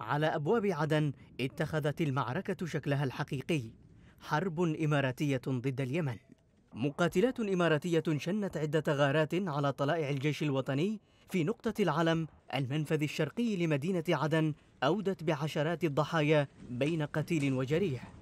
على أبواب عدن اتخذت المعركة شكلها الحقيقي حرب إماراتية ضد اليمن مقاتلات إماراتية شنت عدة غارات على طلائع الجيش الوطني في نقطة العلم المنفذ الشرقي لمدينة عدن أودت بعشرات الضحايا بين قتيل وجريح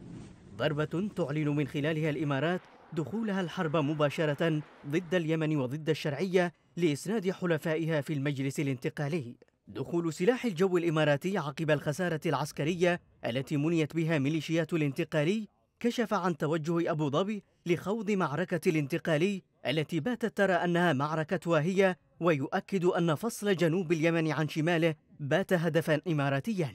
ضربة تعلن من خلالها الإمارات دخولها الحرب مباشرة ضد اليمن وضد الشرعية لإسناد حلفائها في المجلس الانتقالي دخول سلاح الجو الإماراتي عقب الخسارة العسكرية التي منيت بها ميليشيات الانتقالي كشف عن توجه أبو ظبي لخوض معركة الانتقالي التي باتت ترى أنها معركة واهية ويؤكد أن فصل جنوب اليمن عن شماله بات هدفا إماراتيا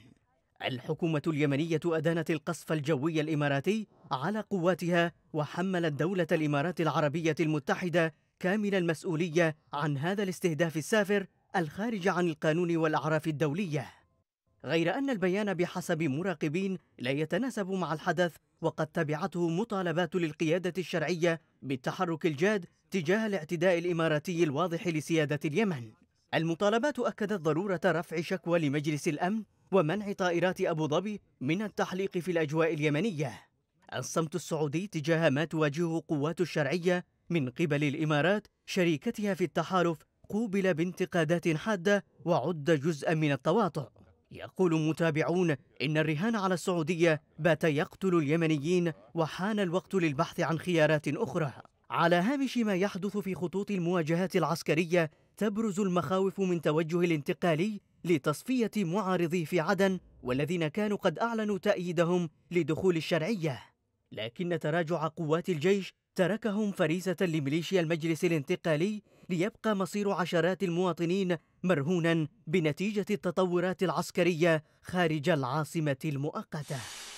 الحكومة اليمنية أدانت القصف الجوي الإماراتي على قواتها وحملت دولة الإمارات العربية المتحدة كامل المسؤولية عن هذا الاستهداف السافر الخارج عن القانون والأعراف الدولية غير أن البيان بحسب مراقبين لا يتناسب مع الحدث وقد تبعته مطالبات للقيادة الشرعية بالتحرك الجاد تجاه الاعتداء الإماراتي الواضح لسيادة اليمن المطالبات أكدت ضرورة رفع شكوى لمجلس الأمن ومنع طائرات أبو ظبي من التحليق في الأجواء اليمنية الصمت السعودي تجاه ما تواجهه قوات الشرعية من قبل الإمارات شريكتها في التحالف قوبل بانتقادات حادة وعد جزءا من التواطؤ يقول متابعون إن الرهان على السعودية بات يقتل اليمنيين وحان الوقت للبحث عن خيارات أخرى على هامش ما يحدث في خطوط المواجهات العسكرية تبرز المخاوف من توجه الانتقالي لتصفية معارضيه في عدن والذين كانوا قد أعلنوا تأييدهم لدخول الشرعية لكن تراجع قوات الجيش تركهم فريسة لميليشيا المجلس الانتقالي ليبقى مصير عشرات المواطنين مرهونا بنتيجة التطورات العسكرية خارج العاصمة المؤقتة